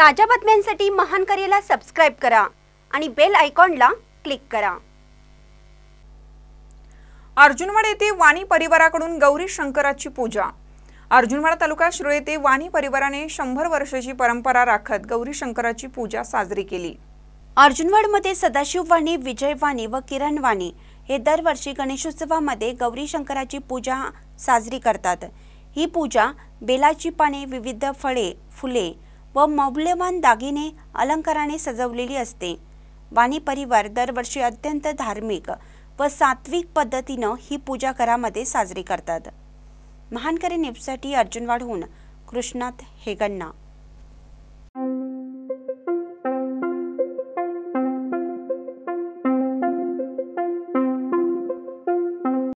ताज्या बातम्यांसाठी महान करेला सबस्क्राईब करा आणि बेल आयकॉनला क्लिक करा अर्जुनवाड येथे वाणी परिवाराकडून गौरी शंकराची पूजा अर्जुनवाडा तालुका शिरोळ येथे वाणी परिवाराने शंभर वर्षाची परंपरा राखत गौरी शंकराची पूजा साजरी केली अर्जुनवाडमध्ये सदाशिव वाणी विजय वाणी व किरण वाणी हे दरवर्षी गणेशोत्सवामध्ये गौरी शंकराची पूजा साजरी करतात ही पूजा बेलाची पाने विविध फळे फुले व मौल्यवान दागिने अलंकाराने सजवलेली असते वाणी परिवार दरवर्षी अत्यंत धार्मिक व सात्विक पद्धतीनं ही पूजा घरामध्ये साजरी करतात महानकरी नेपसाठी अर्जुनवाडहून कृष्णात हेगण्णा